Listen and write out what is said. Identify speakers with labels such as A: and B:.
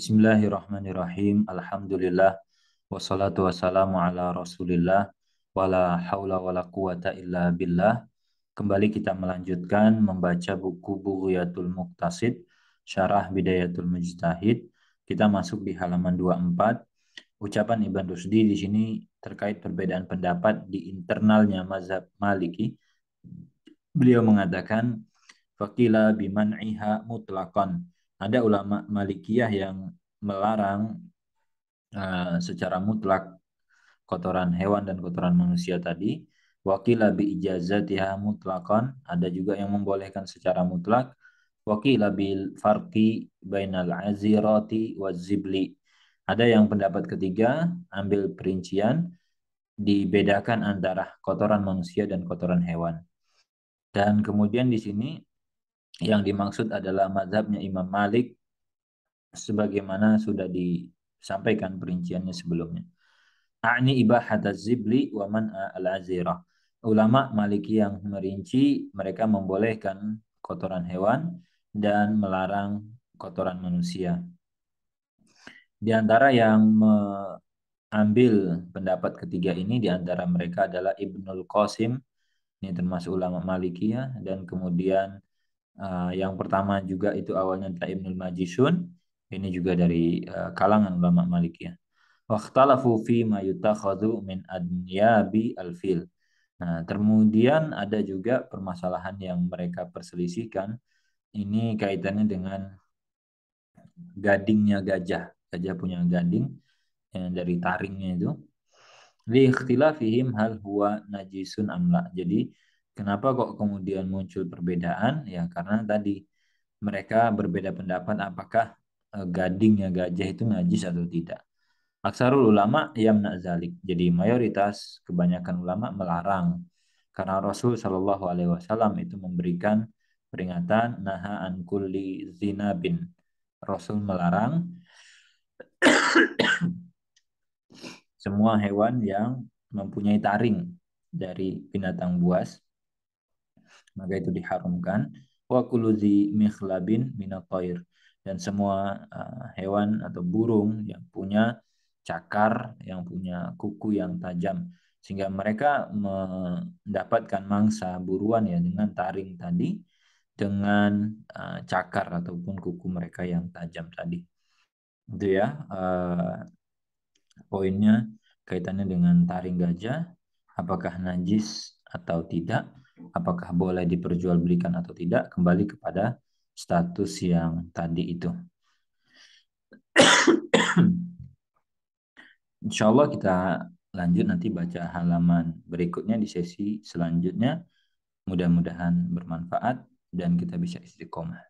A: Bismillahirrahmanirrahim. Alhamdulillah. Wassalatu wassalamu ala rasulillah. Wala hawla wala quwata illa billah. Kembali kita melanjutkan membaca buku Bughiyatul Muqtasid. Syarah Bidayatul Mujtahid. Kita masuk di halaman 24. Ucapan Ibn Rusdi di sini terkait perbedaan pendapat di internalnya mazhab Maliki. Beliau mengatakan, Fakila biman'iha mutlakon ada ulama Malikiyah yang melarang uh, secara mutlak kotoran hewan dan kotoran manusia tadi. Wakil bi ijazatiha mutlakon. Ada juga yang membolehkan secara mutlak. Wakil bil farqi bainal azirati wazibli. Ada yang pendapat ketiga, ambil perincian, dibedakan antara kotoran manusia dan kotoran hewan. Dan kemudian di sini yang dimaksud adalah mazhabnya Imam Malik sebagaimana sudah disampaikan perinciannya sebelumnya. A'ni ibahat zibli wa man'a al-azirah. Ulama Maliki yang merinci mereka membolehkan kotoran hewan dan melarang kotoran manusia. Di antara yang mengambil pendapat ketiga ini di antara mereka adalah Ibnul Qasim, ini termasuk ulama Maliki ya, dan kemudian Uh, yang pertama juga itu awalnya dari Ibnul Majishun. Ini juga dari uh, kalangan ulama Malikiyah. Waktalafu fi ma yutakhadhu min adnyabi al-fil. Nah, kemudian ada juga permasalahan yang mereka perselisihkan. Ini kaitannya dengan gadingnya gajah. Gajah punya gading yang eh, dari taringnya itu. Li ikhtilafihim hal huwa najisun amla. Jadi Kenapa kok kemudian muncul perbedaan? Ya karena tadi mereka berbeda pendapat apakah eh, gadingnya gajah itu najis atau tidak. Aksarul ulama yamna zalik. Jadi mayoritas kebanyakan ulama melarang karena Rasul Shallallahu alaihi wasallam itu memberikan peringatan naha an kulli bin Rasul melarang semua hewan yang mempunyai taring dari binatang buas maka itu diharamkan wa kuluzi mikhlabin minatoir dan semua uh, hewan atau burung yang punya cakar yang punya kuku yang tajam sehingga mereka mendapatkan mangsa buruan ya dengan taring tadi dengan uh, cakar ataupun kuku mereka yang tajam tadi itu ya uh, poinnya kaitannya dengan taring gajah apakah najis atau tidak apakah boleh diperjualbelikan atau tidak kembali kepada status yang tadi itu. Insya Allah kita lanjut nanti baca halaman berikutnya di sesi selanjutnya. Mudah-mudahan bermanfaat dan kita bisa istiqomah.